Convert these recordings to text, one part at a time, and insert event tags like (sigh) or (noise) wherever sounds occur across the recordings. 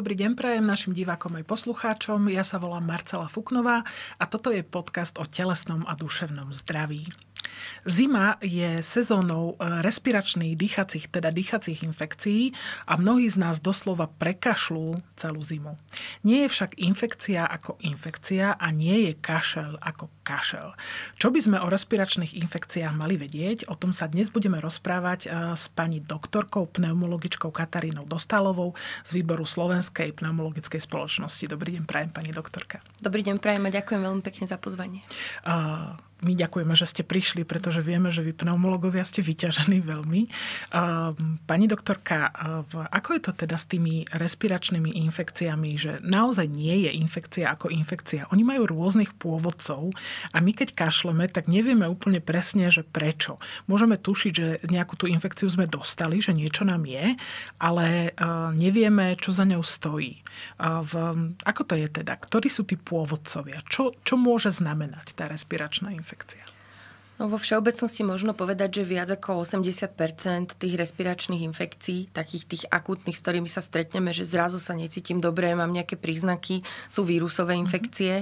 Dobrý deň prajem našim divákom aj poslucháčom. Ja sa volám Marcela Fuknová a toto je podcast o telesnom a duševnom zdraví. Zima je sezónou e, respiračných dýchacích, teda dýchacích infekcií a mnohí z nás doslova prekašľú celú zimu. Nie je však infekcia ako infekcia a nie je kašel ako kašel. Čo by sme o respiračných infekciách mali vedieť? O tom sa dnes budeme rozprávať e, s pani doktorkou, pneumologičkou Katarínou Dostalovou z výboru Slovenska. Slovenskej pneumologickej spoločnosti. Dobrý deň, prajem pani doktorka. Dobrý deň, prajem a ďakujem veľmi pekne za pozvanie. Uh, my ďakujeme, že ste prišli, pretože vieme, že vy pneumologovia ste vyťažení veľmi. Ehm, pani doktorka, ehm, ako je to teda s tými respiračnými infekciami, že naozaj nie je infekcia ako infekcia. Oni majú rôznych pôvodcov a my keď kašleme, tak nevieme úplne presne, že prečo. Môžeme tušiť, že nejakú tú infekciu sme dostali, že niečo nám je, ale ehm, nevieme, čo za ňou stojí. Ako to je teda? Ktorí sú tí pôvodcovia? Čo, čo môže znamenať tá respiračná infekcia? infekcia? No, vo všeobecnosti možno povedať, že viac ako 80 tých respiračných infekcií, takých tých akútnych, s ktorými sa stretneme, že zrazu sa necítim dobre, mám nejaké príznaky, sú vírusové mhm. infekcie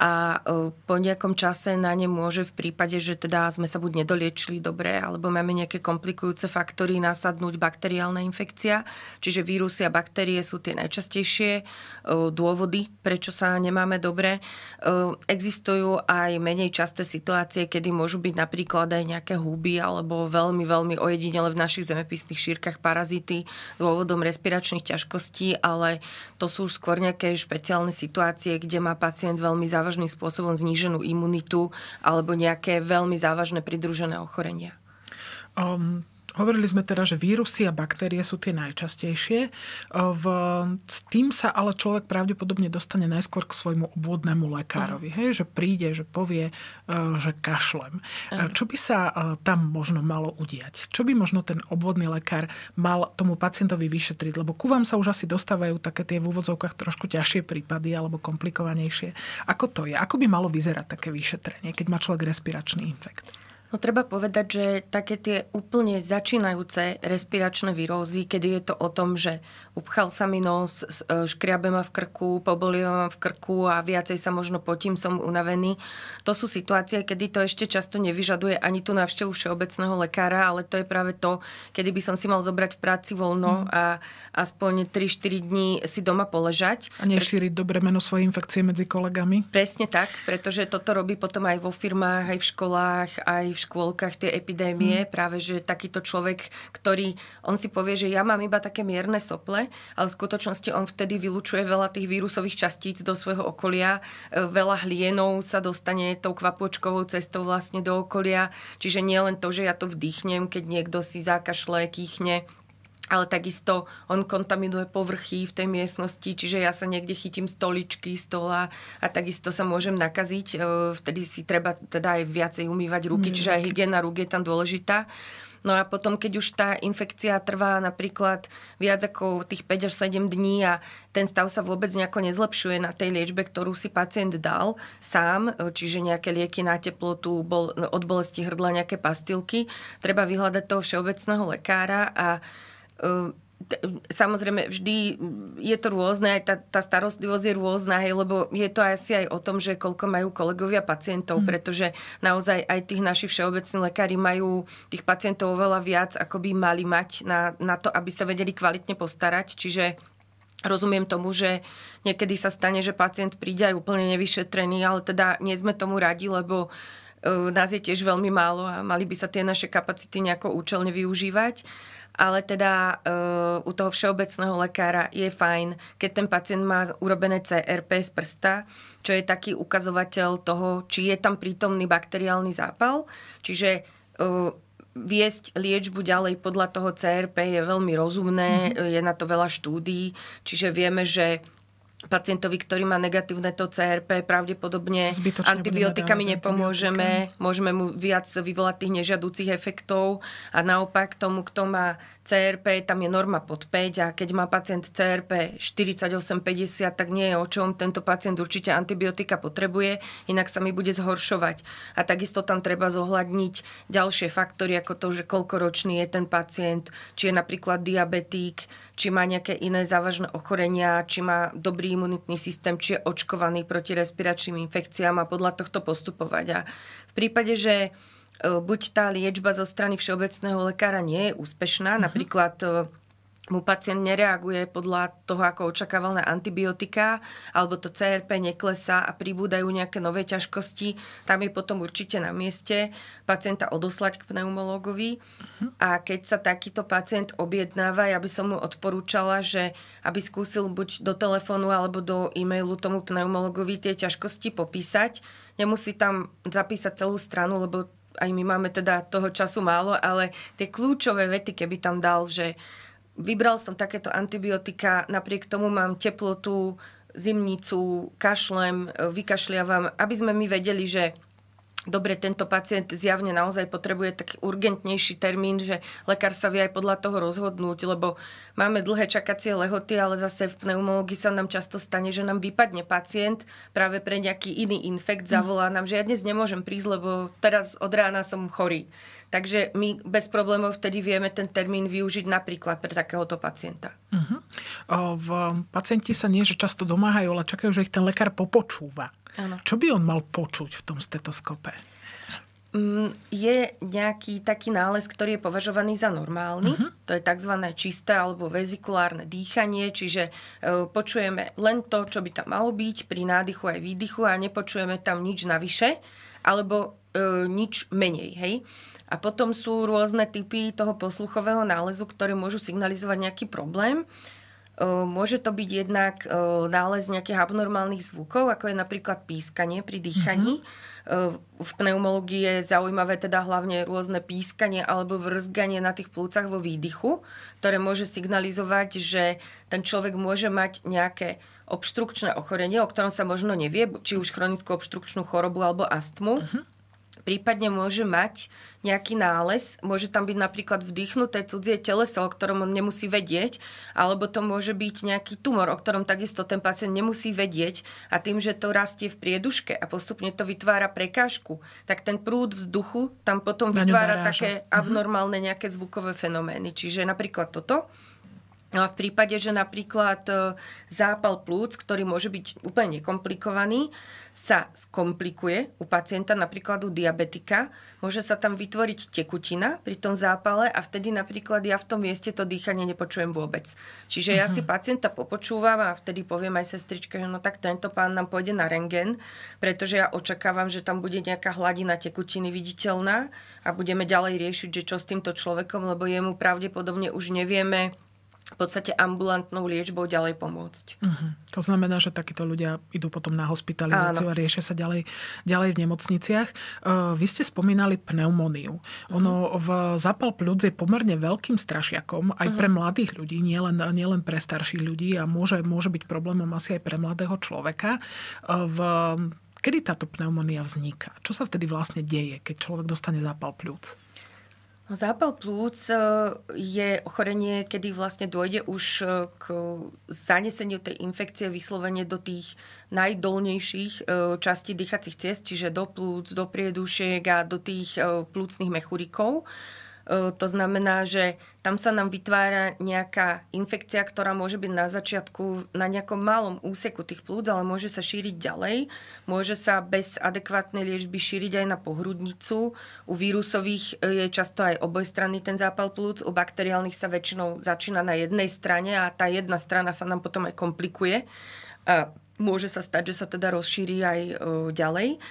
a e, po nejakom čase na ne môže v prípade, že teda sme sa buď nedoliečili dobre, alebo máme nejaké komplikujúce faktory nasadnúť bakteriálna infekcia. Čiže vírusy a baktérie sú tie najčastejšie e, dôvody, prečo sa nemáme dobre. E, existujú aj menej časté situácie, kedy môžu byť napríklad aj nejaké huby alebo veľmi, veľmi ojedinele v našich zemepisných šírkach parazity dôvodom respiračných ťažkostí, ale to sú už skôr nejaké špeciálne situácie, kde má pacient veľmi závažné závažným spôsobom zníženú imunitu alebo nejaké veľmi závažné pridružené ochorenia? Um, Hovorili sme teda, že vírusy a baktérie sú tie najčastejšie. E, v, s tým sa ale človek pravdepodobne dostane najskôr k svojmu obvodnému lekárovi. Uh-huh. Hej, že príde, že povie, e, že kašlem. Uh-huh. Čo by sa tam možno malo udiať? Čo by možno ten obvodný lekár mal tomu pacientovi vyšetriť? Lebo ku vám sa už asi dostávajú také tie v úvodzovkách trošku ťažšie prípady alebo komplikovanejšie. Ako to je? Ako by malo vyzerať také vyšetrenie, keď má človek respiračný infekt? No treba povedať, že také tie úplne začínajúce respiračné výrozy, kedy je to o tom, že upchal sa mi nos, e, škriabe ma v krku, pobolíva ma v krku a viacej sa možno potím, som unavený. To sú situácie, kedy to ešte často nevyžaduje ani tú návštevu všeobecného lekára, ale to je práve to, kedy by som si mal zobrať v práci voľno mm. a aspoň 3-4 dní si doma poležať. A nešíriť dobre meno svojej infekcie medzi kolegami. Presne tak, pretože toto robí potom aj vo firmách, aj v školách, aj v škôlkach tie epidémie. Mm. Práve, že takýto človek, ktorý, on si povie, že ja mám iba také mierne sople, ale v skutočnosti on vtedy vylučuje veľa tých vírusových častíc do svojho okolia. E, veľa hlienov sa dostane tou kvapočkovou cestou vlastne do okolia. Čiže nie len to, že ja to vdýchnem, keď niekto si zákašle, kýchne, ale takisto on kontaminuje povrchy v tej miestnosti, čiže ja sa niekde chytím stoličky, stola a takisto sa môžem nakaziť. E, vtedy si treba teda aj viacej umývať ruky, mm, čiže aj hygiena rúk je tam dôležitá. No a potom, keď už tá infekcia trvá napríklad viac ako tých 5 až 7 dní a ten stav sa vôbec nejako nezlepšuje na tej liečbe, ktorú si pacient dal sám, e, čiže nejaké lieky na teplotu, bol, od bolesti hrdla nejaké pastilky, treba vyhľadať toho všeobecného lekára a e, samozrejme vždy je to rôzne, aj tá, tá starostlivosť je rôzna, hej, lebo je to asi aj o tom, že koľko majú kolegovia pacientov, mm. pretože naozaj aj tých naši všeobecní lekári majú tých pacientov oveľa viac, ako by mali mať na, na to, aby sa vedeli kvalitne postarať, čiže Rozumiem tomu, že niekedy sa stane, že pacient príde aj úplne nevyšetrený, ale teda nie sme tomu radi, lebo e, nás je tiež veľmi málo a mali by sa tie naše kapacity nejako účelne využívať ale teda uh, u toho všeobecného lekára je fajn, keď ten pacient má urobené CRP z prsta, čo je taký ukazovateľ toho, či je tam prítomný bakteriálny zápal. Čiže uh, viesť liečbu ďalej podľa toho CRP je veľmi rozumné, mm-hmm. je na to veľa štúdií, čiže vieme, že pacientovi, ktorý má negatívne to CRP, pravdepodobne Zbytočne antibiotikami nepomôžeme, antibiotika. môžeme mu viac vyvolať tých nežiadúcich efektov a naopak tomu, kto má CRP, tam je norma pod 5 a keď má pacient CRP 48-50, tak nie je o čom, tento pacient určite antibiotika potrebuje, inak sa mi bude zhoršovať. A takisto tam treba zohľadniť ďalšie faktory, ako to, že koľkoročný je ten pacient, či je napríklad diabetík, či má nejaké iné závažné ochorenia, či má dobrý imunitný systém, či je očkovaný proti respiračným infekciám a podľa tohto postupovať. A v prípade, že e, buď tá liečba zo strany všeobecného lekára nie je úspešná, mm-hmm. napríklad e, mu pacient nereaguje podľa toho, ako očakával na antibiotika, alebo to CRP neklesá a pribúdajú nejaké nové ťažkosti, tam je potom určite na mieste pacienta odoslať k pneumológovi. A keď sa takýto pacient objednáva, ja by som mu odporúčala, že aby skúsil buď do telefónu alebo do e-mailu tomu pneumologovi tie ťažkosti popísať. Nemusí tam zapísať celú stranu, lebo aj my máme teda toho času málo, ale tie kľúčové vety, keby tam dal, že vybral som takéto antibiotika, napriek tomu mám teplotu, zimnicu, kašlem, e, vykašliavam, aby sme my vedeli, že dobre, tento pacient zjavne naozaj potrebuje taký urgentnejší termín, že lekár sa vie aj podľa toho rozhodnúť, lebo máme dlhé čakacie lehoty, ale zase v pneumológii sa nám často stane, že nám vypadne pacient práve pre nejaký iný infekt, mhm. zavolá nám, že ja dnes nemôžem prísť, lebo teraz od rána som chorý. Takže my bez problémov vtedy vieme ten termín využiť napríklad pre takéhoto pacienta. Uh-huh. O, v, um, pacienti sa nie, že často domáhajú, ale čakajú, že ich ten lekár popočúva. Ano. Čo by on mal počuť v tom stetoskope? Mm, je nejaký taký nález, ktorý je považovaný za normálny. Uh-huh. To je tzv. čisté alebo vezikulárne dýchanie, čiže e, počujeme len to, čo by tam malo byť pri nádychu aj výdychu a nepočujeme tam nič navyše alebo e, nič menej. Hej? A potom sú rôzne typy toho posluchového nálezu, ktoré môžu signalizovať nejaký problém. Môže to byť jednak nález nejakých abnormálnych zvukov, ako je napríklad pískanie pri dýchaní. Mm-hmm. V pneumológii je zaujímavé teda hlavne rôzne pískanie alebo vrzganie na tých plúcach vo výdychu, ktoré môže signalizovať, že ten človek môže mať nejaké obštrukčné ochorenie, o ktorom sa možno nevie, či už chronickú obštrukčnú chorobu alebo astmu. Mm-hmm prípadne môže mať nejaký nález. Môže tam byť napríklad vdychnuté cudzie teleso, o ktorom on nemusí vedieť, alebo to môže byť nejaký tumor, o ktorom takisto ten pacient nemusí vedieť a tým, že to rastie v prieduške a postupne to vytvára prekážku, tak ten prúd vzduchu tam potom vytvára také mhm. abnormálne nejaké zvukové fenomény. Čiže napríklad toto. No a v prípade, že napríklad e, zápal plúc, ktorý môže byť úplne nekomplikovaný, sa skomplikuje u pacienta, napríklad u diabetika, môže sa tam vytvoriť tekutina pri tom zápale a vtedy napríklad ja v tom mieste to dýchanie nepočujem vôbec. Čiže ja mhm. si pacienta popočúvam a vtedy poviem aj sestričke, že no tak tento pán nám pôjde na rengen, pretože ja očakávam, že tam bude nejaká hladina tekutiny viditeľná a budeme ďalej riešiť, že čo s týmto človekom, lebo jemu pravdepodobne už nevieme v podstate ambulantnou liečbou ďalej pomôcť. Uh-huh. To znamená, že takíto ľudia idú potom na hospitalizáciu Áno. a riešia sa ďalej, ďalej v nemocniciach. Uh, vy ste spomínali pneumóniu. Uh-huh. Ono mhm. v zapal plúc je pomerne veľkým strašiakom aj uh-huh. pre mhm. mladých ľudí, nielen nie pre starších ľudí a môže, môže byť problémom asi aj pre mladého človeka. Uh, v, kedy táto pneumónia vzniká? Čo sa vtedy vlastne deje, keď človek dostane zapal plúc? No, zápal plúc e, je ochorenie, kedy vlastne dojde už e, k zaneseniu tej infekcie vyslovene do tých najdolnejších e, častí dýchacích ciest, čiže do plúc, do priedušiek a do tých plúcnych mechúrikov. To znamená, že tam sa nám vytvára nejaká infekcia, ktorá môže byť na začiatku na nejakom malom úseku tých plúc, ale môže sa šíriť ďalej. Môže sa bez adekvátnej liečby šíriť aj na pohrudnicu. U vírusových e, je často aj obojstranný ten zápal plúc, u bakteriálnych sa väčšinou začína na jednej strane a tá jedna strana sa nám potom aj komplikuje. A môže sa stať, že sa teda rozšíri aj e, ďalej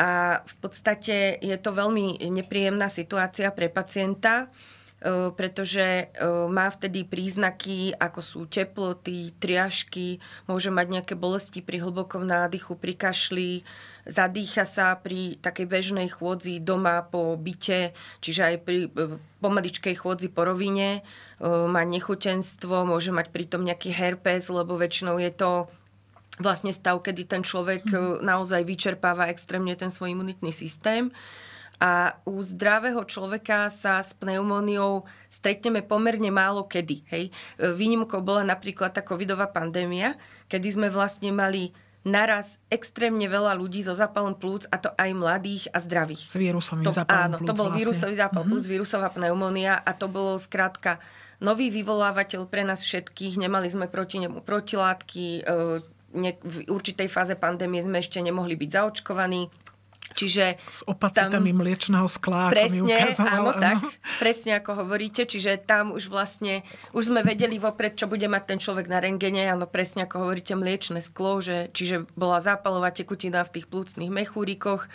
a v podstate je to veľmi nepríjemná situácia pre pacienta, e, pretože e, má vtedy príznaky, ako sú teploty, triažky, môže mať nejaké bolesti pri hlbokom nádychu, pri kašli, zadýcha sa pri takej bežnej chôdzi doma po byte, čiže aj pri e, pomaličkej chôdzi po rovine, má nechutenstvo, môže mať pritom nejaký herpes, lebo väčšinou je to vlastne stav, kedy ten človek mm. naozaj vyčerpáva extrémne ten svoj imunitný systém. A u zdravého človeka sa s pneumóniou stretneme pomerne málo kedy. Hej? Eh, výnimkou bola napríklad tá covidová pandémia, kedy sme vlastne mali naraz extrémne veľa ľudí so zápalom plúc, a to aj mladých a zdravých. S vírusovým to, zápalom áno, plúc. Áno, to bol vlastne. vírusový zápal mm-hmm. plúc, vírusová pneumónia a to bolo zkrátka nový vyvolávateľ pre nás všetkých. Nemali sme proti nemu protilátky, e, ne, v určitej fáze pandémie sme ešte nemohli byť zaočkovaní. Čiže S opacitami tam, mliečného skla, presne, ako mi áno, áno, tak, presne ako hovoríte, čiže tam už vlastne, už sme vedeli vopred, čo bude mať ten človek na rengene, áno, presne ako hovoríte, mliečne sklo, že, čiže bola zápalová tekutina v tých plúcnych mechúrikoch,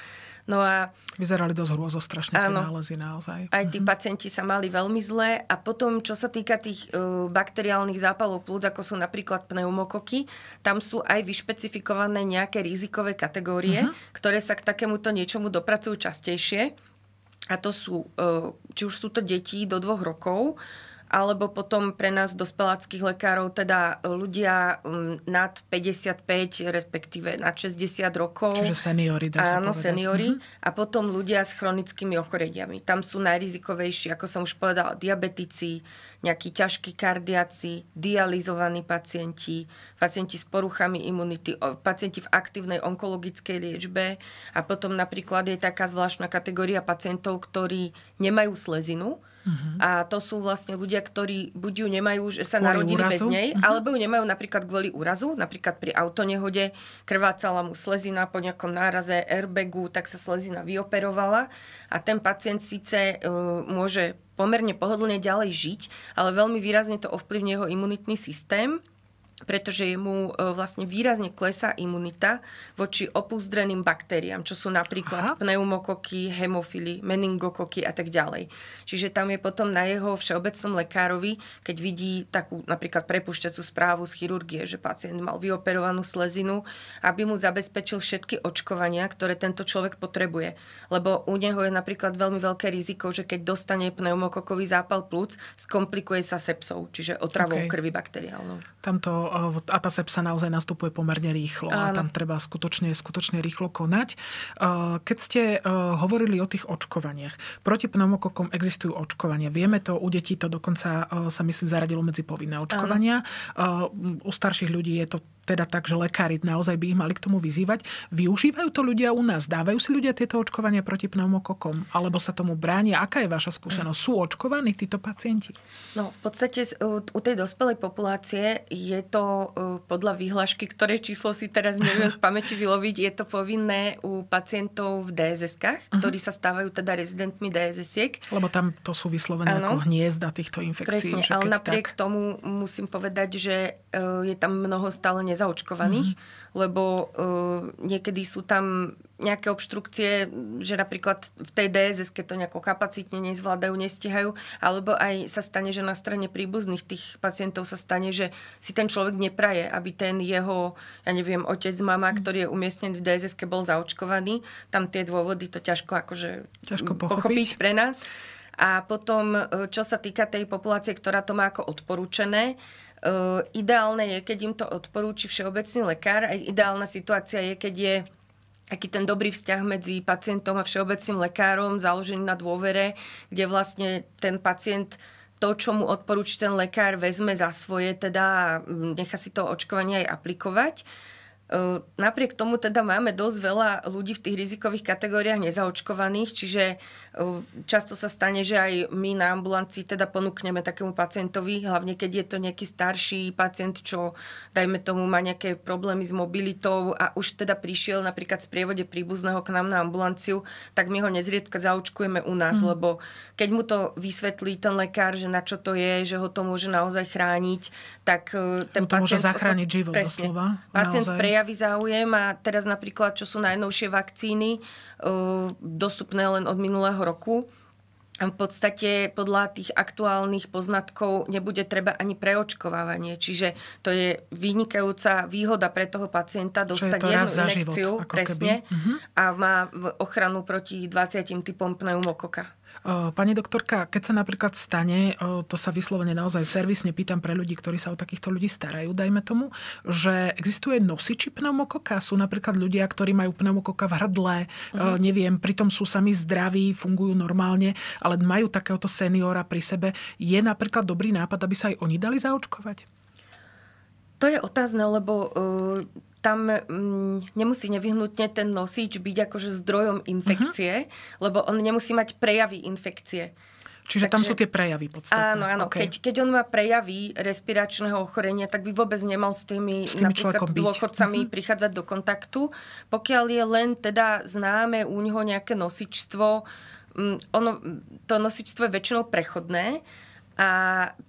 No a... Vyzerali dosť hrôzo strašne áno, tie nálezy naozaj. Aj tí mhm. pacienti sa mali veľmi zle a potom, čo sa týka tých uh, bakteriálnych zápalov plúc, ako sú napríklad pneumokoky, tam sú aj vyšpecifikované nejaké rizikové kategórie, uh-huh. ktoré sa k takémuto niečomu dopracujú častejšie. A to sú, uh, či už sú to deti do dvoch rokov, alebo potom pre nás dospeláckých lekárov, teda ľudia um, nad 55, respektíve nad 60 rokov. Čiže seniory, dá sa Áno, povedať. seniory. Mhm. A potom ľudia s chronickými ochoreniami. Tam sú najrizikovejší, ako som už povedala, diabetici, nejakí ťažkí kardiaci, dializovaní pacienti, pacienti s poruchami imunity, pacienti v aktívnej onkologickej liečbe a potom napríklad je taká zvláštna kategória pacientov, ktorí nemajú slezinu, Uh-huh. A to sú vlastne ľudia, ktorí buď ju nemajú, že sa kvôli narodili úrazu? bez nej, uh-huh. alebo ju nemajú napríklad kvôli úrazu, napríklad pri autonehode krvácala mu slezina po nejakom náraze airbagu, tak sa slezina vyoperovala a ten pacient síce uh, môže pomerne pohodlne ďalej žiť, ale veľmi výrazne to ovplyvní jeho imunitný systém pretože mu e, vlastne výrazne klesá imunita voči opúzdreným baktériám, čo sú napríklad Aha. pneumokoky, hemofily, meningokoky a tak ďalej. Čiže tam je potom na jeho všeobecnom lekárovi, keď vidí takú napríklad prepušťacú správu z chirurgie, že pacient mal vyoperovanú slezinu, aby mu zabezpečil všetky očkovania, ktoré tento človek potrebuje. Lebo u neho je napríklad veľmi veľké riziko, že keď dostane pneumokokový zápal plúc, skomplikuje sa sepsou, čiže otravou okay. krvi bakteriálnou. Tamto Eh, a tá sepsa naozaj nastupuje pomerne rýchlo a tam treba skutočne, skutočne rýchlo konať. Eh, keď ste eh, hovorili o tých očkovaniach, proti pneumokokom existujú očkovania. Vieme to, u detí to dokonca sa myslím zaradilo medzi povinné očkovania. U starších ľudí je to teda tak, že lekári naozaj by ich mali k tomu vyzývať. Využívajú to ľudia u nás? Dávajú si ľudia tieto očkovania proti pneumokokom? Alebo sa tomu bránia? Aká je vaša skúsenosť? Sú očkovaní títo pacienti? No, v podstate u tej dospelej populácie je to e, podľa výhlašky, ktoré číslo si teraz neviem z (laughs) pamäti vyloviť, je to povinné u pacientov v dss uh-huh. Mhm. ktorí sa stávajú teda rezidentmi dss Lebo tam to sú vyslovené ano. ako hniezda týchto infekcií. Presne, ale napriek tak... tomu musím povedať, že e, je tam mnoho stále nezaočkovaných, mm lebo uh, niekedy sú tam nejaké obštrukcie, že napríklad v tej DSS, keď to nejako kapacitne nezvládajú, nestihajú, alebo aj sa stane, že na strane príbuzných tých pacientov sa stane, že si ten človek nepraje, aby ten jeho, ja neviem, otec, mama, mm ktorý je umiestnený v DSS, bol zaočkovaný. Tam tie dôvody to ťažko akože ťažko pochopiť. pochopiť pre nás. A potom, eh, čo sa týka tej populácie, ktorá to má ako odporúčené, Eh, ideálne je, keď im to odporúči všeobecný lekár. ideálna situácia je, keď je aký ten dobrý vzťah medzi pacientom a všeobecným lekárom založený na dôvere, kde vlastne ten pacient to, čo mu odporúči ten lekár, vezme za svoje, teda mm, nechá si to očkovanie aj aplikovať. Uh, Napriek tomu teda máme dosť veľa ľudí v tých rizikových kategóriách nezaočkovaných, čiže často sa stane, že aj my na ambulancii teda ponúkneme takému pacientovi, hlavne keď je to nejaký starší pacient, čo dajme tomu má nejaké problémy s mobilitou a už teda prišiel napríklad z prievode príbuzného k nám na ambulanciu, tak my ho nezriedka zaočkujeme u nás, mm. lebo keď mu to vysvetlí ten lekár, že na čo to je, že ho to môže naozaj chrániť, tak ten to pacient... môže zachrániť život presne, doslova. Pacient naozaj prejaví záujem a teraz napríklad, čo sú najnovšie vakcíny, uh, dostupné len od minulého roku, v podstate podľa tých aktuálnych poznatkov nebude treba ani preočkovávanie. Čiže to je vynikajúca výhoda pre toho pacienta dostať je jednu inekciu, život, presne, keby. Mhm. a má ochranu proti 20 typom pneumokoka. Eh, pani doktorka, keď sa napríklad stane, eh, to sa vyslovene naozaj servisne pýtam pre ľudí, ktorí sa o takýchto ľudí starajú, dajme tomu, že existuje nosiči pneumokoka. Sú napríklad ľudia, ktorí majú pneumokoka v hrdle, uh-huh. neviem, pritom sú sami zdraví, fungujú normálne, ale majú takéhoto seniora pri sebe. Je napríklad dobrý nápad, aby sa aj oni dali zaočkovať? To je otázne, lebo uh, tam mm, nemusí nevyhnutne ten nosič byť akože zdrojom mhm. infekcie, uh-huh. lebo on nemusí mať prejavy infekcie. Čiže Takže, tam sú tie prejavy podstatné. Áno, áno. Okay. Keď, keď on má prejavy respiračného ochorenia, tak by vôbec nemal s tými, s tými napríklad dôchodcami uh-huh. prichádzať do kontaktu. Pokiaľ je len teda známe u neho nejaké nosičstvo, mm, ono, to nosičstvo je väčšinou prechodné, a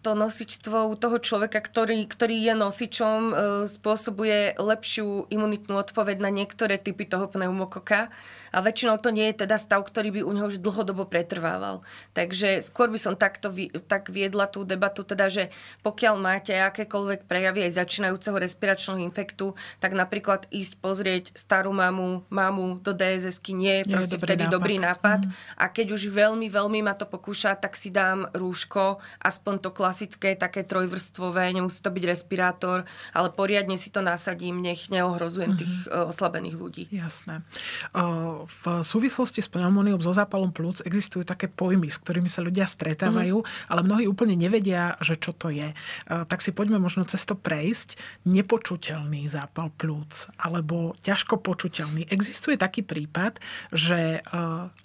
to nosičstvo toho človeka, ktorý, ktorý je nosičom, e, spôsobuje lepšiu imunitnú odpoveď na niektoré typy toho pneumokoka a väčšinou to nie je teda stav, ktorý by u neho už dlhodobo pretrvával. Takže skôr by som takto tak viedla tú debatu, teda, že pokiaľ máte akékoľvek prejavy aj začínajúceho respiračného infektu, tak napríklad ísť pozrieť starú mamu, mamu do dss nie, nie je proste dobrý vtedy nápad. dobrý nápad. Mm. A keď už veľmi, veľmi ma to pokúša, tak si dám rúško aspoň to klasické, také trojvrstvové, nemusí to byť respirátor, ale poriadne si to nasadím, nech neohrozujem mm-hmm. tých mhm. eh, oslabených ľudí. Jasné. Eh, v súvislosti s pneumóniou so zápalom plúc existujú také pojmy, s ktorými sa ľudia stretávajú, mm-hmm. ale mnohí úplne nevedia, že čo to je. Eh, tak si poďme možno cez to prejsť. Nepočuteľný zápal plúc alebo ťažko počuteľný. Existuje taký prípad, že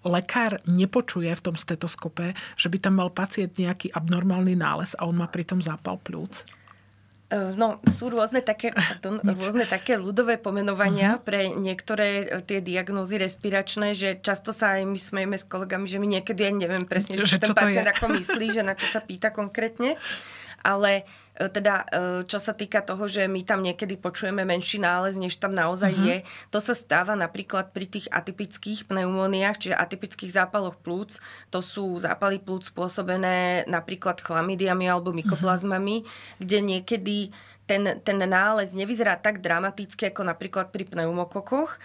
lekár nepočuje v tom stetoskope, že by tam mal pacient nejaký abnormálny normálny nález a on má pritom zápal plúc? E, no, sú rôzne také, pardon, rôzne také ľudové pomenovania uh-huh. pre niektoré e, tie diagnózy respiračné, že často sa aj my smejeme s kolegami, že my niekedy aj neviem presne, že čo ten pacient ako myslí, že na čo sa pýta konkrétne. Ale E, teda e, čo sa týka toho, že my tam niekedy počujeme menší nález, než tam naozaj uh-huh. je, to sa stáva napríklad pri tých atypických pneumóniách, čiže atypických zápaloch plúc. To sú zápaly plúc spôsobené napríklad chlamidiami alebo mhm. mykoplazmami, uh-huh. kde niekedy ten, ten nález nevyzerá tak dramaticky ako napríklad pri pneumokokoch,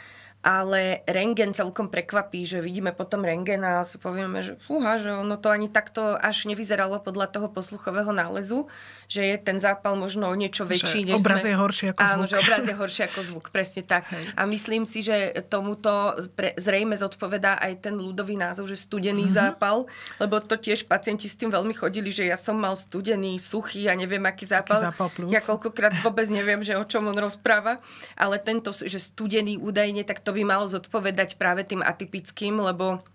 ale rengen celkom prekvapí, že vidíme potom rengen a si povieme, že fúha, že ono to ani takto až nevyzeralo podľa toho posluchového nálezu, že je ten zápal možno o niečo väčší. Že než obraz sme... je horší ako Áno, zvuk. Áno, že obraz je horší ako zvuk, presne tak. Hej. A myslím si, že tomuto zrejme zodpovedá aj ten ľudový názov, že studený mm-hmm. zápal, lebo to tiež pacienti s tým veľmi chodili, že ja som mal studený, suchý a ja neviem, aký zápal. Aký zápal Ja koľkokrát vôbec neviem, že o čom on rozpráva, ale tento, že studený údajne, tak to by malo zodpovedať práve tým atypickým, lebo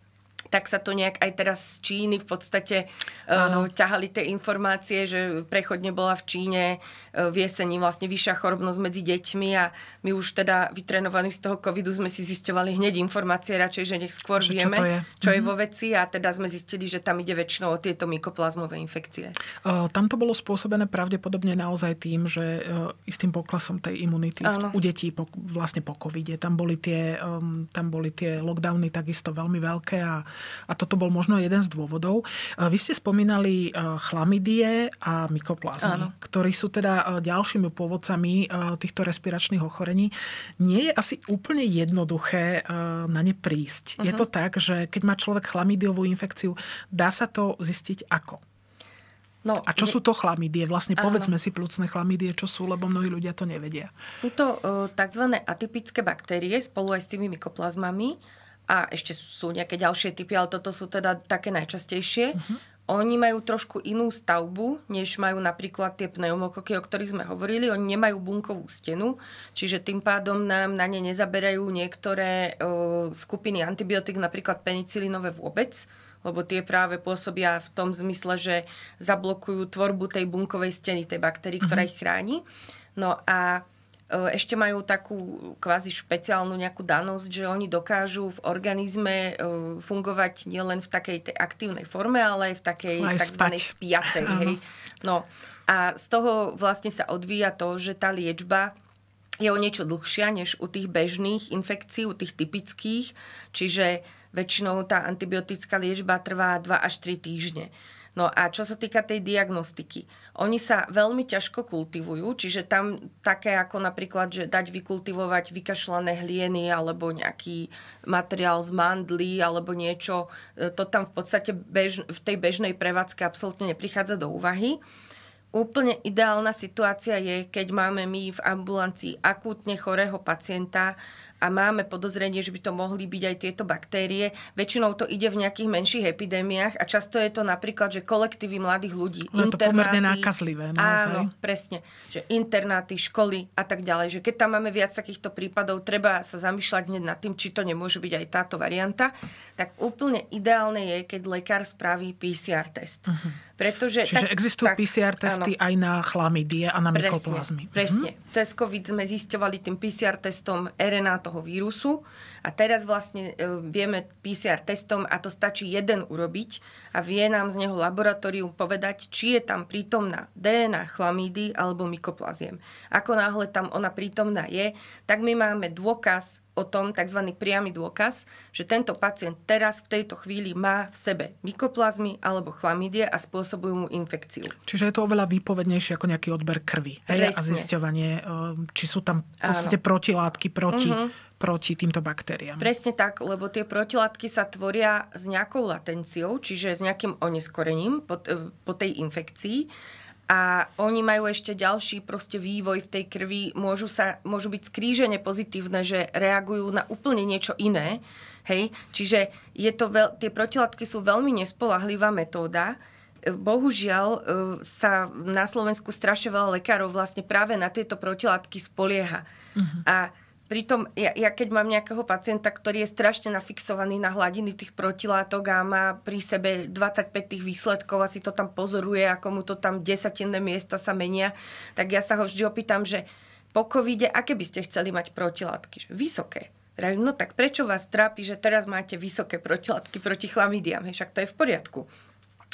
tak sa to nejak aj teraz z Číny v podstate ano. E, uh, ťahali tie informácie, že prechodne bola v Číne uh, v jeseni vlastne vyššia chorobnosť medzi deťmi a my už teda vytrenovaní z toho covidu sme si zisťovali hneď informácie, radšej, že nech skôr že vieme, čo, je. čo mm je vo veci a teda sme zistili, že tam ide väčšinou o tieto mykoplazmové infekcie. Uh, tam to bolo spôsobené pravdepodobne naozaj tým, že uh, istým poklasom tej imunity ano. u detí po, vlastne po covide. Tam boli tie, um, tam boli tie lockdowny takisto veľmi veľké a a toto bol možno jeden z dôvodov. Vy ste spomínali e, chlamidie a mykoplazmy, Áno. ktorí sú teda e, ďalšími pôvodcami e, týchto respiračných ochorení. Nie je asi úplne jednoduché na ne prísť. Uh-huh. Je mhm. to tak, že keď má človek chlamidiovú infekciu, dá sa to zistiť ako? No, a čo je... sú to chlamidie? Vlastne áno. povedzme si plúcne chlamidie, čo sú, lebo mnohí ľudia to nevedia. Sú to uh, tzv. atypické baktérie spolu aj s tými mykoplazmami, a ešte sú nejaké ďalšie typy, ale toto sú teda také najčastejšie. Uh-huh. Oni majú trošku inú stavbu, než majú napríklad tie pneumokoky, o ktorých sme hovorili. Oni nemajú bunkovú stenu, čiže tým pádom nám na ne nezaberajú niektoré o, skupiny antibiotík, napríklad penicilinové vôbec lebo tie práve pôsobia v tom zmysle, že zablokujú tvorbu tej bunkovej steny, tej baktérii, ktorá mhm. ich chráni. No a E, ešte majú takú kvázi špeciálnu nejakú danosť, že oni dokážu v organizme e, fungovať nielen v takej tej aktívnej forme, ale aj v takej tzv. spiacej. Hej. No a z toho vlastne sa odvíja to, že tá liečba je o niečo dlhšia než u tých bežných infekcií, u tých typických, čiže väčšinou tá antibiotická liečba trvá 2 až 3 týždne. No a čo sa týka tej diagnostiky, oni sa veľmi ťažko kultivujú, čiže tam také ako napríklad, že dať vykultivovať vykašľané hlieny alebo nejaký materiál z mandlí alebo niečo, e, to tam v podstate bež, v tej bežnej prevádzke absolútne neprichádza do úvahy. Úplne ideálna situácia je, keď máme my v ambulancii akútne chorého pacienta a máme podozrenie, že by to mohli byť aj tieto baktérie. Väčšinou to ide v nejakých menších epidémiách a často je to napríklad, že kolektívy mladých ľudí. No je to pomerne nákazlivé. Naozaj. Áno, presne. Že internáty, školy a tak ďalej. Že keď tam máme viac takýchto prípadov, treba sa zamýšľať hneď nad tým, či to nemôže byť aj táto varianta. Tak úplne ideálne je, keď lekár spraví PCR test. Uh-huh. Pretože, Čiže tak, existujú tak, PCR testy áno. aj na chlamydie a na mykoplazmy. Mhm. Presne. presne. Mhm. Cez COVID sme zisťovali tým PCR testom RNA to toho vírusu a teraz vlastne e, vieme PCR testom a to stačí jeden urobiť a vie nám z neho laboratórium povedať, či je tam prítomná DNA chlamídy alebo mykoplaziem. Ako náhle tam ona prítomná je, tak my máme dôkaz o tom tzv. priamy dôkaz, že tento pacient teraz v tejto chvíli má v sebe mykoplazmy alebo chlamidie a spôsobujú mu infekciu. Čiže je to oveľa výpovednejšie ako nejaký odber krvi hej? a zisťovanie, eh, či sú tam v podstate protilátky proti uh-huh proti týmto baktériám. Presne tak, lebo tie protilátky sa tvoria s nejakou latenciou, čiže s nejakým oneskorením po, po tej infekcii a oni majú ešte ďalší proste vývoj v tej krvi, môžu, sa, môžu byť skrížene pozitívne, že reagujú na úplne niečo iné. Hej? Čiže je to veľ, tie protilátky sú veľmi nespolahlivá metóda. E, bohužiaľ e, sa na Slovensku strašne veľa lekárov vlastne práve na tieto protilátky spolieha. Uh-huh. A Pritom ja, ja keď mám nejakého pacienta, ktorý je strašne nafixovaný na hladiny tých protilátok a má pri sebe 25 tých výsledkov a si to tam pozoruje, ako mu to tam desatinné miesta sa menia, tak ja sa ho vždy opýtam, že po covide, aké by ste chceli mať protilátky? Že vysoké. No tak prečo vás trápi, že teraz máte vysoké protilátky proti chlamidiam? Hej, však to je v poriadku.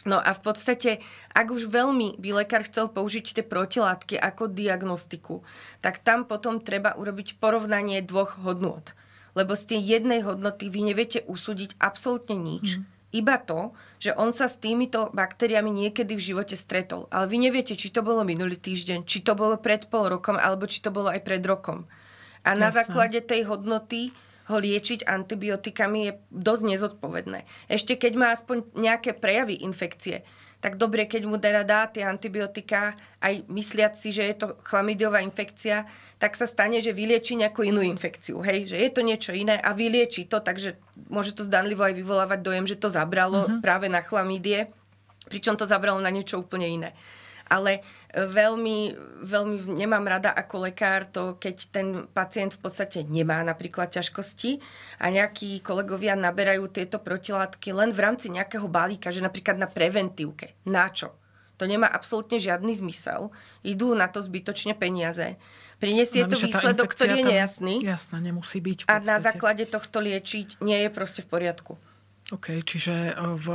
No a v podstate, ak už veľmi by lekár chcel použiť tie protilátky ako diagnostiku, tak tam potom treba urobiť porovnanie dvoch hodnot. Lebo z tej jednej hodnoty vy neviete usúdiť absolútne nič. Mm. Iba to, že on sa s týmito baktériami niekedy v živote stretol. Ale vy neviete, či to bolo minulý týždeň, či to bolo pred pol rokom, alebo či to bolo aj pred rokom. A Jasne. na základe tej hodnoty ho liečiť antibiotikami je dosť nezodpovedné. Ešte keď má aspoň nejaké prejavy infekcie, tak dobre, keď mu teda dá tie antibiotika, aj mysliať si, že je to chlamidová infekcia, tak sa stane, že vylieči nejakú inú infekciu. Hej, že je to niečo iné a vylieči to, takže môže to zdanlivo aj vyvolávať dojem, že to zabralo mm-hmm. práve na chlamídie, pričom to zabralo na niečo úplne iné ale veľmi, veľmi nemám rada ako lekár to, keď ten pacient v podstate nemá napríklad ťažkosti a nejakí kolegovia naberajú tieto protilátky len v rámci nejakého balíka, že napríklad na preventívke. Na čo? To nemá absolútne žiadny zmysel. Idú na to zbytočne peniaze. Prinesie no, to výsledok, ktorý je nejasný. Jasná, nemusí byť. a na základe tohto liečiť nie je proste v poriadku. OK, čiže eh, v,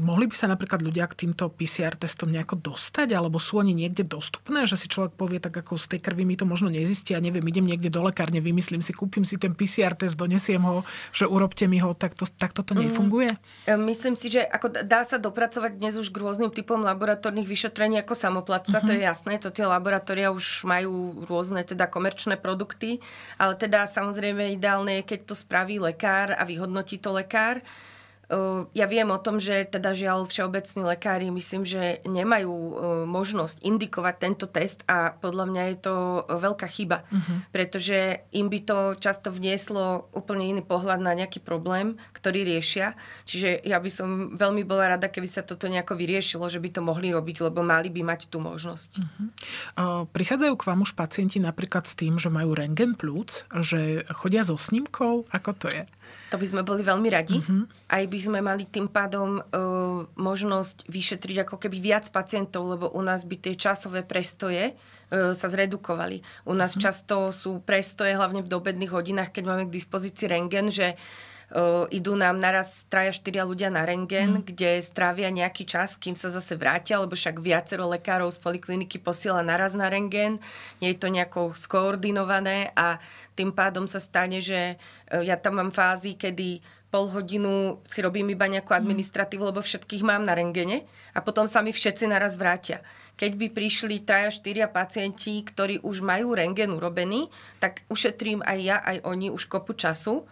mohli by sa napríklad ľudia k týmto PCR testom nejako dostať, alebo sú oni niekde dostupné, že si človek povie, tak ako z tej krvi mi to možno nezistia, ja neviem, idem niekde do lekárne, vymyslím si, kúpim si ten PCR test, donesiem ho, že urobte mi ho, tak, to, tak toto mm. nefunguje? Mm, myslím si, že ako dá sa dopracovať dnes už k rôznym typom laboratórnych vyšetrení ako samoplatca, mm-hmm. to mhm. je jasné, to tie laboratória už majú rôzne teda komerčné produkty, ale teda samozrejme ideálne je, keď to spraví lekár a vyhodnotí to lekár. Ja viem o tom, že teda žiaľ všeobecní lekári myslím, že nemajú možnosť indikovať tento test a podľa mňa je to veľká chyba, uh-huh. pretože im by to často vnieslo úplne iný pohľad na nejaký problém, ktorý riešia. Čiže ja by som veľmi bola rada, keby sa toto nejako vyriešilo, že by to mohli robiť, lebo mali by mať tú možnosť. Uh-huh. Prichádzajú k vám už pacienti napríklad s tým, že majú rengen plúc, že chodia so snímkou, ako to je? To by sme boli veľmi radi. Uh-huh. Aj by sme mali tým pádom uh, možnosť vyšetriť ako keby viac pacientov, lebo u nás by tie časové prestoje e, sa zredukovali. U nás mhm. často sú prestoje, hlavne v dobedných hodinách, keď máme k dispozícii rengen, že uh, idú nám naraz traja, štyria ľudia na rengen, mm. kde strávia nejaký čas, kým sa zase vrátia, lebo však viacero lekárov z polikliniky posiela naraz na rengen, nie je to nejako skoordinované a tým pádom sa stane, že uh, ja tam mám fázy, kedy pol hodinu si robím iba nejakú mm. administratívu, lebo všetkých mám na rengene a potom sa mi všetci naraz vrátia. Keď by prišli traja, štyria pacienti, ktorí už majú rengen urobený, tak ušetrím aj ja, aj oni už kopu času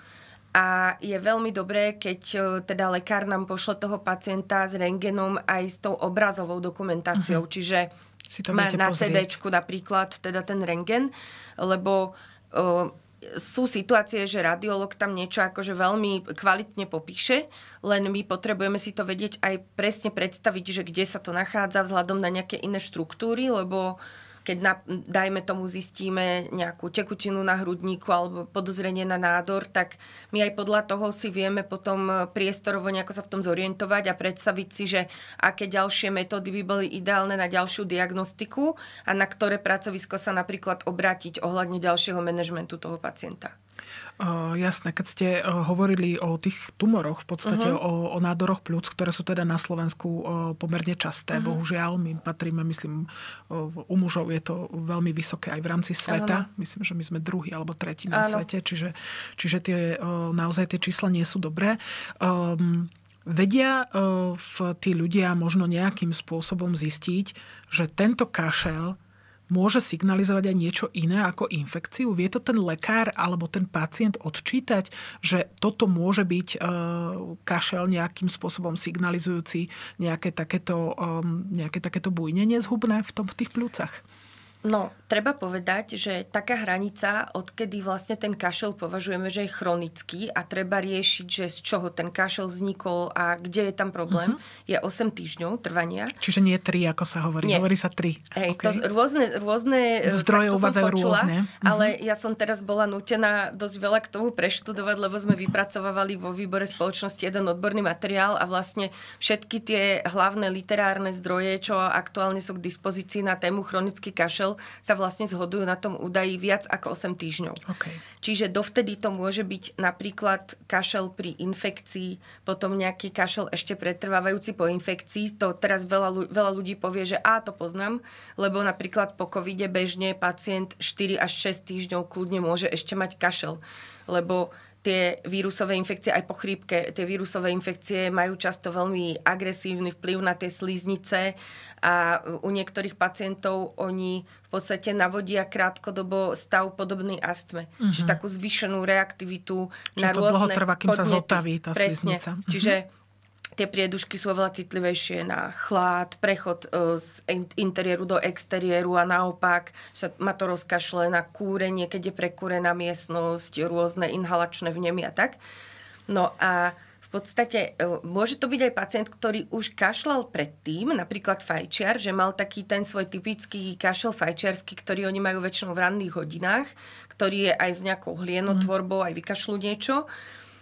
a je veľmi dobré, keď e, teda lekár nám pošle toho pacienta s rengenom aj s tou obrazovou dokumentáciou. Uh-huh. Čiže si to má na CD napríklad teda ten rengen, lebo uh, sú situácie, že radiolog tam niečo akože veľmi kvalitne popíše, len my potrebujeme si to vedieť aj presne predstaviť, že kde sa to nachádza vzhľadom na nejaké iné štruktúry, lebo uh, keď na, dajme tomu zistíme nejakú tekutinu na hrudníku alebo podozrenie na nádor, tak my aj podľa toho si vieme potom eh, priestorovo nejako sa v tom zorientovať a predstaviť si, že aké ďalšie metódy by boli ideálne na ďalšiu diagnostiku a na ktoré pracovisko sa napríklad obrátiť ohľadne ďalšieho manažmentu toho pacienta. Uh, jasné, keď ste uh, hovorili o tých tumoroch, v podstate uh-huh. o, o nádoroch plúc, ktoré sú teda na Slovensku uh, pomerne časté, uh-huh. bohužiaľ, my patríme, myslím, uh, u mužov je je to veľmi vysoké aj v rámci sveta. Ano. Myslím, že my sme druhý alebo tretí na ano. svete, čiže, čiže tie, eh, naozaj tie čísla nie sú dobré. Um, vedia eh, v tí ľudia možno nejakým spôsobom zistiť, že tento kašel môže signalizovať aj niečo iné ako infekciu? Vie to ten lekár alebo ten pacient odčítať, že toto môže byť e, kašel nejakým spôsobom signalizujúci nejaké takéto, e, nejaké takéto bujnenie zhubné v, tom, v tých plúcach? No, treba povedať, že taká hranica, odkedy vlastne ten kašel považujeme, že je chronický a treba riešiť, že z čoho ten kašel vznikol a kde je tam problém, uh-huh. je 8 týždňov trvania. Čiže nie 3, ako sa hovorí. Nie. Hovorí sa 3. Hej, okay. to rôzne, rôzne e, zdroje uvádzajú rôzne. Mhm. Ale uh-huh. ja som teraz bola nutená dosť veľa k tomu preštudovať, lebo sme vypracovávali vo výbore spoločnosti jeden odborný materiál a vlastne všetky tie hlavné literárne zdroje, čo aktuálne sú k dispozícii na tému chronický kašel, obyvateľ sa vlastne zhodujú na tom údaji viac ako 8 týždňov. Okay. Čiže dovtedy to môže byť napríklad kašel pri infekcii, potom nejaký kašel ešte pretrvávajúci po infekcii. To teraz veľa, veľa ľudí povie, že a to poznám, lebo napríklad po covide bežne pacient 4 až 6 týždňov kľudne môže ešte mať kašel, lebo tie vírusové infekcie, aj po chrípke, tie vírusové infekcie majú často veľmi agresívny vplyv na tie sliznice a u niektorých pacientov oni v podstate navodia krátkodobo stav podobný astme. Uh-huh. Čiže mhm. takú zvýšenú reaktivitu Čiže na to rôzne dlho trvá, kým podnety. sa zotaví tá Presne. Sliznica. Uh-huh. Čiže tie priedušky sú oveľa citlivejšie na chlad, prechod e, z interiéru do exteriéru a naopak sa má to rozkašle na kúrenie, keď je prekúrená miestnosť, rôzne inhalačné vnemy a tak. No a v podstate e, môže to byť aj pacient, ktorý už kašlal predtým, napríklad fajčiar, že mal taký ten svoj typický kašel fajčiarsky, ktorý oni majú väčšinou v ranných hodinách, ktorý je aj s nejakou hlienotvorbou, aj vykašľú niečo.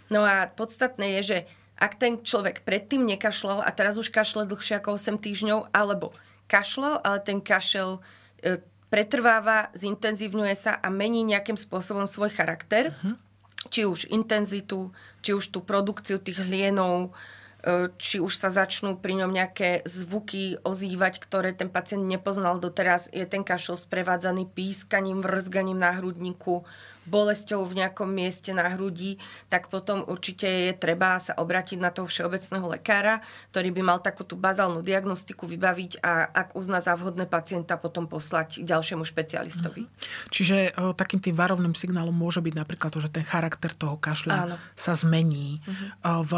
No a podstatné je, že ak ten človek predtým nekašlal a teraz už kašle dlhšie ako 8 týždňov, alebo kašlal, ale ten kašel e, pretrváva, zintenzívňuje sa a mení nejakým spôsobom svoj charakter, uh-huh či už intenzitu, či už tú produkciu tých hlienov, e, či už sa začnú pri ňom nejaké zvuky ozývať, ktoré ten pacient nepoznal doteraz. Je ten kašel sprevádzaný pískaním, vrzganím na hrudníku, bolesťou v nejakom mieste na hrudi, tak potom určite je treba sa obrátiť na toho všeobecného lekára, ktorý by mal takú tú bazálnu diagnostiku vybaviť a ak uzná za vhodné pacienta, potom poslať ďalšiemu špecialistovi. Mm-hmm. Čiže o, e, takým tým varovným signálom môže byť napríklad to, že ten charakter toho kašľa Áno. sa zmení. Mm-hmm. O, e, v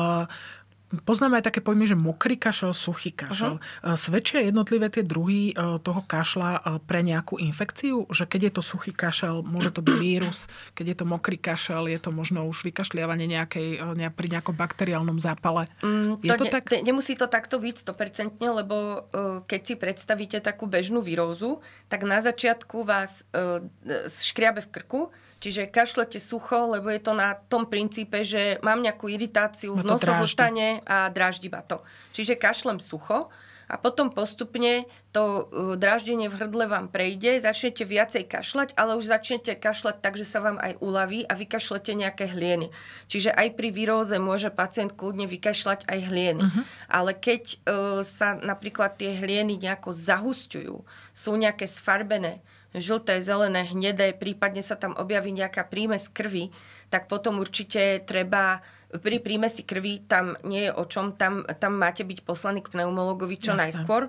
Poznáme aj také pojmy, že mokrý kašel, suchý kašel. Uh-huh. Svedčia jednotlivé tie druhy eh, toho kašla eh, pre nejakú infekciu? Že keď je to suchý kašel, môže to byť (clears throat) vírus. Keď je to mokrý kašel, je to možno už vykašľiavanie nejakej, ne, pri nejakom bakteriálnom zápale. Mm, to je to ne, tak? Ne, nemusí to takto byť 100%, lebo keď si predstavíte takú bežnú výrozu, tak na začiatku vás škriabe v krku, Čiže kašlete sucho, lebo je to na tom princípe, že mám nejakú iritáciu v no a dráždi ma to. Čiže kašlem sucho a potom postupne to e, dráždenie v hrdle vám prejde, začnete viacej kašľať, ale už začnete kašľať tak, že sa vám aj uľaví a vykašlete nejaké hlieny. Čiže aj pri výroze môže pacient kľudne vykašľať aj hlieny. Uh-huh. Ale keď e, sa napríklad tie hlieny nejako zahusťujú, sú nejaké sfarbené, žlté, zelené, hnedé, prípadne sa tam objaví nejaká prímes krvi, tak potom určite treba pri prímesi krvi tam nie je o čom, tam, tam máte byť poslaný k pneumologovi čo Jasne. najskôr.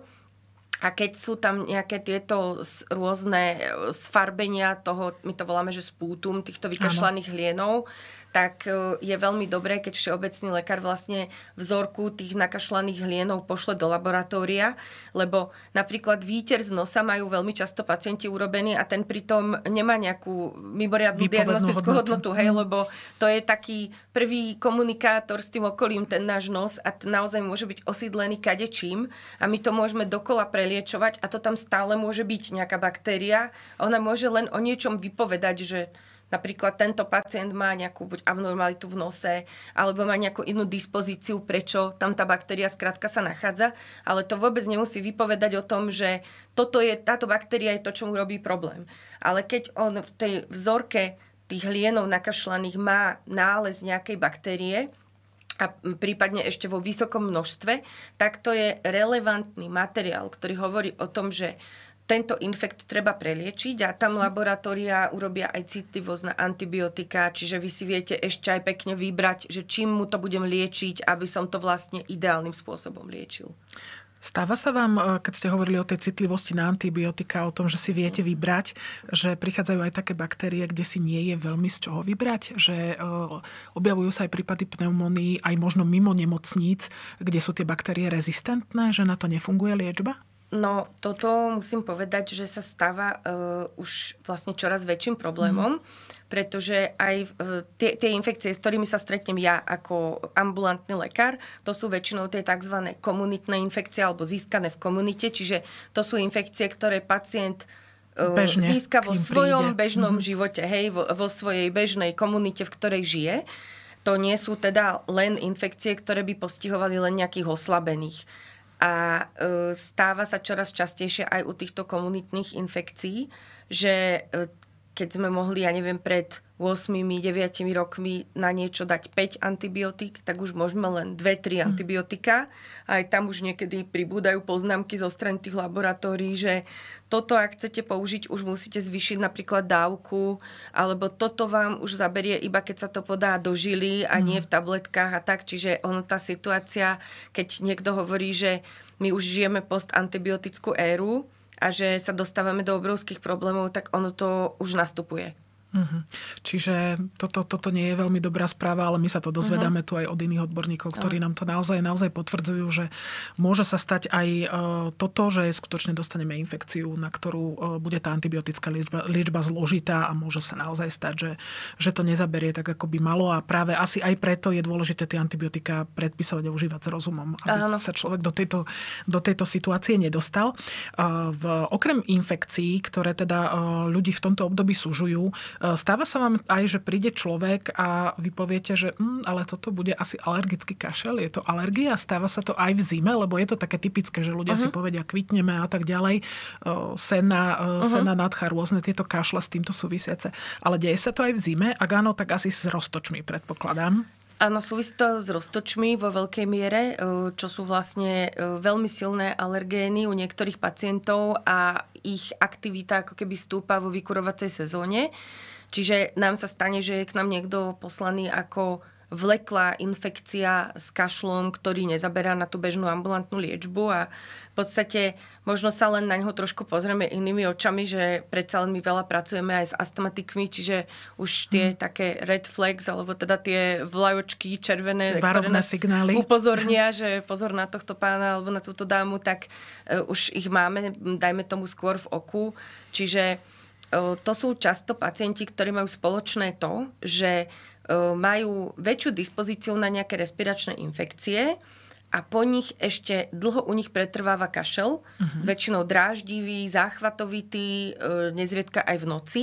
A keď sú tam nejaké tieto rôzne e, sfarbenia toho, my to voláme, že spútum týchto vykašľaných hlienov, Áno tak e, je veľmi dobré, keď všeobecný lekár vlastne vzorku tých nakašlaných hlienov pošle do laboratória, lebo napríklad výter z nosa majú veľmi často pacienti urobený a ten pritom nemá nejakú mimoriadnú diagnostickú hodnotu, hej, mhm. lebo to je taký prvý komunikátor s tým okolím, ten náš nos a naozaj môže byť osídlený kadečím a my to môžeme dokola preliečovať a to tam stále môže byť nejaká baktéria. Ona môže len o niečom vypovedať, že Napríklad tento pacient má nejakú buď abnormalitu v nose, alebo má nejakú inú dispozíciu, prečo tam tá baktéria skrátka sa nachádza, ale to vôbec nemusí vypovedať o tom, že toto je, táto baktéria je to, čo mu robí problém. Ale keď on v tej vzorke tých hlienov nakašlaných má nález nejakej baktérie, a prípadne ešte vo vysokom množstve, tak to je relevantný materiál, ktorý hovorí o tom, že tento infekt treba preliečiť a tam mhm. laboratória urobia aj citlivosť na antibiotika, čiže vy si viete ešte aj pekne vybrať, že čím mu to budem liečiť, aby som to vlastne ideálnym spôsobom liečil. Stáva sa vám, e, keď ste hovorili o tej citlivosti na antibiotika, o tom, že si viete vybrať, že prichádzajú aj také baktérie, kde si nie je veľmi z čoho vybrať, že e, objavujú sa aj prípady pneumónii, aj možno mimo nemocníc, kde sú tie baktérie rezistentné, že na to nefunguje liečba? No, toto musím povedať, že sa stáva uh, už vlastne čoraz väčším problémom, mm. pretože aj uh, tie, tie infekcie, s ktorými sa stretnem ja ako ambulantný lekár, to sú väčšinou tie tzv. komunitné infekcie alebo získané v komunite, čiže to sú infekcie, ktoré pacient uh, Bežne, získa vo svojom príde. bežnom mm. živote, hej, vo, vo svojej bežnej komunite, v ktorej žije. To nie sú teda len infekcie, ktoré by postihovali len nejakých oslabených a e, stáva sa čoraz častejšie aj u týchto komunitných infekcií, že e, keď sme mohli, ja neviem, pred 8-9 rokmi na niečo dať 5 antibiotík, tak už môžeme len 2-3 hm. antibiotika. Aj tam už niekedy pribúdajú poznámky zo strany tých laboratórií, že toto, ak chcete použiť, už musíte zvýšiť napríklad dávku, alebo toto vám už zaberie iba keď sa to podá do žily a hm. nie v tabletkách a tak. Čiže ono tá situácia, keď niekto hovorí, že my už žijeme postantibiotickú éru, a že sa dostávame do obrovských problémov, tak ono to už nastupuje. Uh-huh. Čiže toto, toto nie je veľmi dobrá správa, ale my sa to dozvedáme uh-huh. tu aj od iných odborníkov, ktorí uh-huh. nám to naozaj, naozaj potvrdzujú, že môže sa stať aj uh, toto, že skutočne dostaneme infekciu, na ktorú uh, bude tá antibiotická liečba, liečba zložitá a môže sa naozaj stať, že, že to nezaberie tak, ako by malo a práve asi aj preto je dôležité tie antibiotika predpisovať a užívať s rozumom, aby uh-huh. sa človek do tejto, do tejto situácie nedostal. Uh, v, okrem infekcií, ktoré teda uh, ľudí v tomto období súžujú, Eh, stáva sa vám aj, že príde človek a vy poviete, že mm, ale toto bude asi alergický kašel, je to alergia, stáva sa to aj v zime, lebo je to také typické, že ľudia uh-huh. si mhm. povedia kvitneme a tak ďalej, eh, sena, uh-huh. sena nadchá rôzne tieto kašle s týmto súvisiace. Ale deje sa to aj v zime, ak áno, tak asi s roztočmi predpokladám. Áno, súvisí to s roztočmi vo veľkej miere, e, čo sú vlastne e, veľmi silné alergény u niektorých pacientov a ich aktivita ako keby stúpa vo vykurovacej sezóne. Čiže nám sa stane, že je k nám niekto poslaný ako vleklá infekcia s kašlom, ktorý nezaberá na tú bežnú ambulantnú liečbu a v podstate možno sa len na neho trošku pozrieme inými očami, že predsa len my veľa pracujeme aj s astmatikmi, čiže už tie hmm. také red flags, alebo teda tie vlajočky červené, Varovné ktoré nás signály. upozornia, že pozor na tohto pána alebo na túto dámu, tak e, už ich máme, dajme tomu skôr v oku. Čiže e, to sú často pacienti, ktorí majú spoločné to, že E, majú väčšiu dispozíciu na nejaké respiračné infekcie a po nich ešte dlho u nich pretrváva kašel, uh-huh. väčšinou dráždivý, záchvatovitý, e, nezriedka aj v noci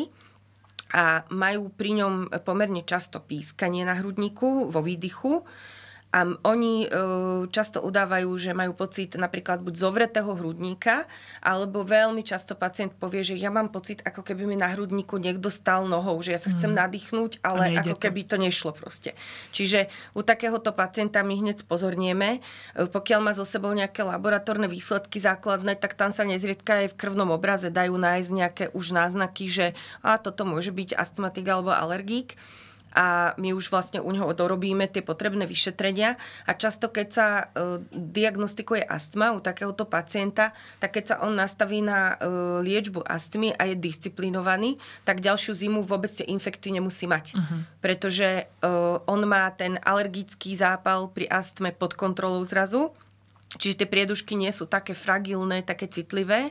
a majú pri ňom pomerne často pískanie na hrudníku, vo výdychu a oni e, často udávajú, že majú pocit napríklad buď zovretého hrudníka, alebo veľmi často pacient povie, že ja mám pocit, ako keby mi na hrudníku niekto stal nohou, že ja sa chcem mm. nadýchnuť, ale ako keby to nešlo proste. Čiže u takéhoto pacienta my hneď pozornieme, e, Pokiaľ má so sebou nejaké laboratórne výsledky základné, tak tam sa nezriedka aj v krvnom obraze dajú nájsť nejaké už náznaky, že a toto môže byť astmatik alebo alergík a my už vlastne u neho dorobíme tie potrebné vyšetrenia a často, keď sa e, diagnostikuje astma u takéhoto pacienta, tak keď sa on nastaví na e, liečbu astmy a je disciplinovaný, tak ďalšiu zimu vôbec tie infekty nemusí mať. Uh-huh. Pretože e, on má ten alergický zápal pri astme pod kontrolou zrazu, čiže tie priedušky nie sú také fragilné, také citlivé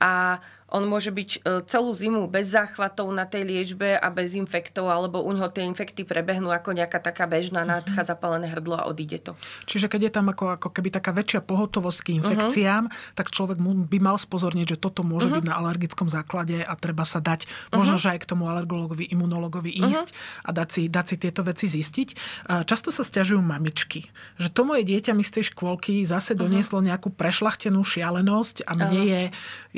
a on môže byť e, celú zimu bez záchvatov na tej liečbe a bez infektov, alebo u ňoho tie infekty prebehnú ako nejaká taká bežná mhm. nádcha, zapálené hrdlo a odíde to. Čiže keď je tam ako, ako keby taká väčšia pohotovosť k infekciám, uh-huh. tak človek by mal spozorniť, že toto môže uh-huh. byť na alergickom základe a treba sa dať možno, uh-huh. že aj k tomu alergologovi, imunologovi ísť uh-huh. a dať si, dať si tieto veci zistiť. E, často sa stiažujú mamičky, že to moje dieťa mi z tej škôlky zase donieslo uh-huh. nejakú prešlachtenú šialenosť a mne uh-huh. je,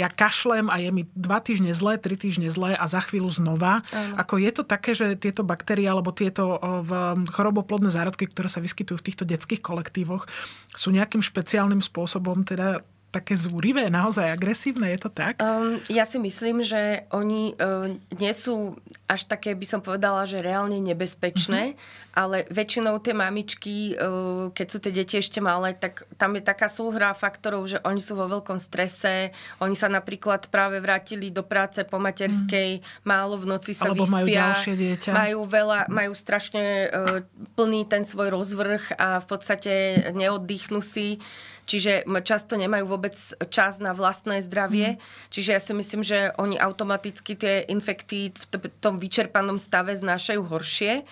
ja kašlem a je mi dva týždne zlé, tri týždne zlé a za chvíľu znova. Ano. Ako je to také, že tieto baktérie alebo tieto v choroboplodné zárodky, ktoré sa vyskytujú v týchto detských kolektívoch, sú nejakým špeciálnym spôsobom teda také zúrivé, naozaj agresívne, je to tak? Um, ja si myslím, že oni uh, nie sú až také, by som povedala, že reálne nebezpečné, uh-huh. ale väčšinou tie mamičky, uh, keď sú tie deti ešte malé, tak tam je taká súhra faktorov, že oni sú vo veľkom strese, oni sa napríklad práve vrátili do práce po materskej, uh-huh. málo v noci sa Alebo vyspia, majú ďalšie dieťa. Majú, veľa, mhm. majú strašne uh, plný ten svoj rozvrh a v podstate neoddychnú si čiže často nemajú vôbec čas na vlastné zdravie. Mm. Čiže ja si myslím, že oni automaticky tie infekty v tom vyčerpanom stave znášajú horšie e,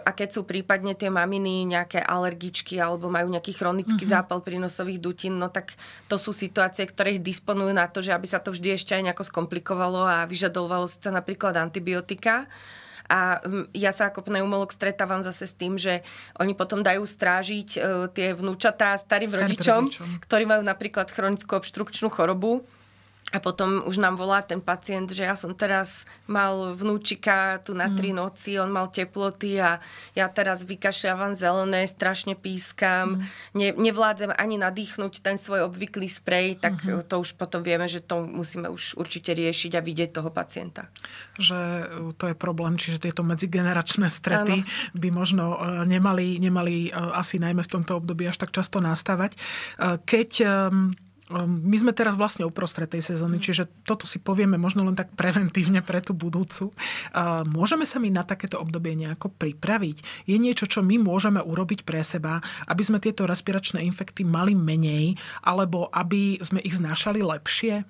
a keď sú prípadne tie maminy nejaké alergičky alebo majú nejaký chronický mm-hmm. zápal prínosových dutín, no tak to sú situácie, ktoré ich disponujú na to, že aby sa to vždy ešte aj nejako skomplikovalo a vyžadovalo si to napríklad antibiotika. A hm, ja sa ako pneumolog stretávam zase s tým, že oni potom dajú strážiť e, tie vnúčatá starým, starým rodičom, rodičom, ktorí majú napríklad chronickú obštrukčnú chorobu a potom už nám volá ten pacient, že ja som teraz mal vnúčika tu na mm. tri noci, on mal teploty a ja teraz vykašľavam, zelené, strašne pískam, mm. ne, nevládzem ani nadýchnuť ten svoj obvyklý sprej, tak mm-hmm. to už potom vieme, že to musíme už určite riešiť a vidieť toho pacienta. Že uh, to je problém, čiže tieto medzigeneračné strety ano. by možno uh, nemali, nemali uh, asi najmä v tomto období až tak často nastávať. Keď um, Ehm, my sme teraz vlastne uprostred tej sezóny, mm. čiže toto si povieme možno len tak preventívne pre tú budúcu. Môžeme sa my na takéto obdobie nejako pripraviť? Je niečo, čo my môžeme urobiť pre seba, aby sme tieto respiračné infekty mali menej, alebo aby sme ich znášali lepšie?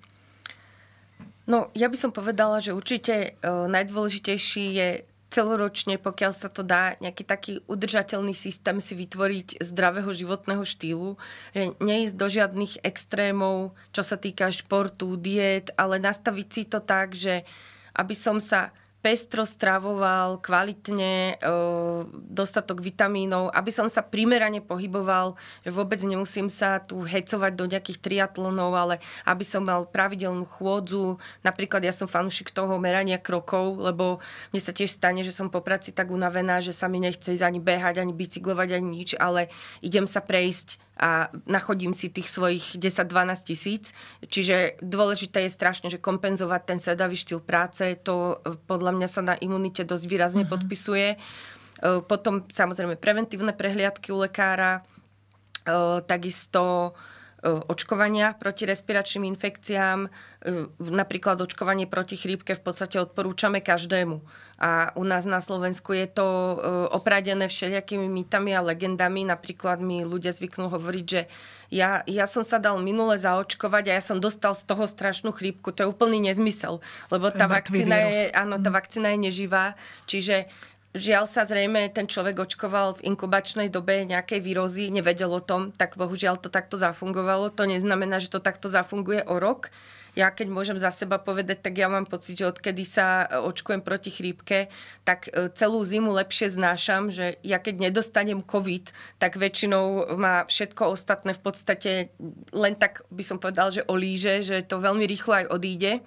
No, ja by som povedala, že určite eh, najdôležitejší je celoročne, pokiaľ sa to dá, nejaký taký udržateľný systém si vytvoriť zdravého životného štýlu, že neísť do žiadnych extrémov, čo sa týka športu, diet, ale nastaviť si to tak, že aby som sa pestro stravoval, kvalitne, e, dostatok vitamínov, aby som sa primerane pohyboval, že vôbec nemusím sa tu hecovať do nejakých triatlonov, ale aby som mal pravidelnú chôdzu. Napríklad ja som fanúšik toho merania krokov, lebo mne sa tiež stane, že som po práci tak unavená, že sa mi nechce ísť ani behať, ani bicyklovať, ani nič, ale idem sa prejsť a nachodím si tých svojich 10-12 tisíc. Čiže dôležité je strašne, že kompenzovať ten sedavý štýl práce, to e, podľa mňa sa na imunite dosť výrazne uh-huh. podpisuje. E, potom samozrejme preventívne prehliadky u lekára, e, takisto E, očkovania proti respiračným infekciám, e, napríklad očkovanie proti chrípke v podstate odporúčame každému. A u nás na Slovensku je to e, opradené všelijakými mýtami a legendami. Napríklad mi ľudia zvyknú hovoriť, že ja, ja som sa dal minule zaočkovať a ja som dostal z toho strašnú chrípku. To je úplný nezmysel, lebo tá vakcína, je, áno, tá mhm. vakcína je neživá. Čiže Žiaľ sa zrejme ten človek očkoval v inkubačnej dobe nejakej výrozy, nevedel o tom, tak bohužiaľ to takto zafungovalo. To neznamená, že to takto zafunguje o rok. Ja keď môžem za seba povedať, tak ja mám pocit, že odkedy sa e, očkujem proti chrípke, tak e, celú zimu lepšie znášam, že ja keď nedostanem COVID, tak väčšinou má všetko ostatné v podstate len tak by som povedal, že olíže, že to veľmi rýchlo aj odíde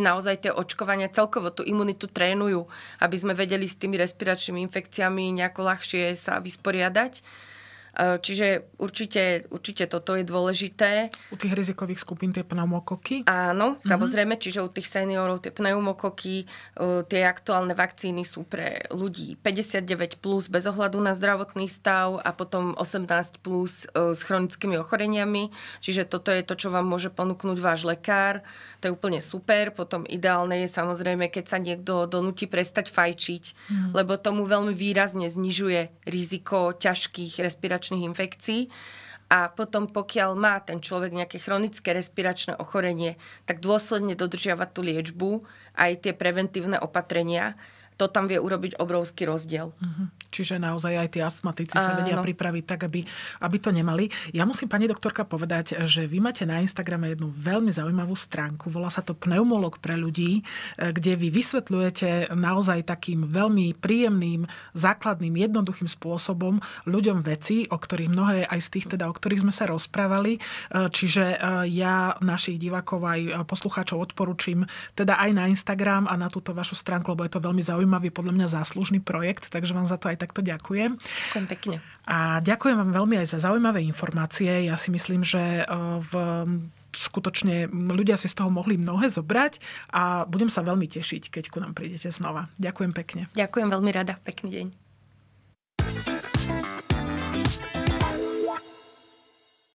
naozaj tie očkovania celkovo tú imunitu trénujú, aby sme vedeli s tými respiračnými infekciami nejako ľahšie sa vysporiadať. E, čiže určite, určite toto je dôležité. U tých rizikových skupín tie pneumokoky? Áno, mm-hmm. samozrejme, čiže u tých seniorov tie pneumokoky, e, tie aktuálne vakcíny sú pre ľudí 59 plus bez ohľadu na zdravotný stav a potom 18 plus e, s chronickými ochoreniami. Čiže toto je to, čo vám môže ponúknuť váš lekár. To je úplne super. Potom ideálne je samozrejme, keď sa niekto donúti prestať fajčiť, mm-hmm. lebo tomu veľmi výrazne znižuje riziko ťažkých respiračných respiračných infekcií. A potom, pokiaľ má ten človek nejaké chronické respiračné ochorenie, tak dôsledne dodržiava tú liečbu, aj tie preventívne opatrenia to tam vie urobiť obrovský rozdiel. Uh-huh. Čiže naozaj aj tí astmatici Áno. sa vedia pripraviť tak, aby, aby to nemali. Ja musím, pani doktorka, povedať, že vy máte na Instagrame jednu veľmi zaujímavú stránku, volá sa to Pneumolog pre ľudí, e, kde vy vysvetľujete naozaj takým veľmi príjemným, základným, jednoduchým spôsobom ľuďom veci, o ktorých mnohé aj z tých, teda, o ktorých sme sa rozprávali. E, čiže e, ja našich divákov aj poslucháčov odporúčim teda aj na Instagram a na túto vašu stránku, lebo je to veľmi zaujímavé zaujímavý, podľa mňa záslužný projekt, takže vám za to aj takto ďakujem. Ďakujem pekne. A ďakujem vám veľmi aj za zaujímavé informácie. Ja si myslím, že e, v skutočne ľudia si z toho mohli mnohé zobrať a budem sa veľmi tešiť, keď ku nám prídete znova. Ďakujem pekne. Ďakujem veľmi rada. Pekný deň.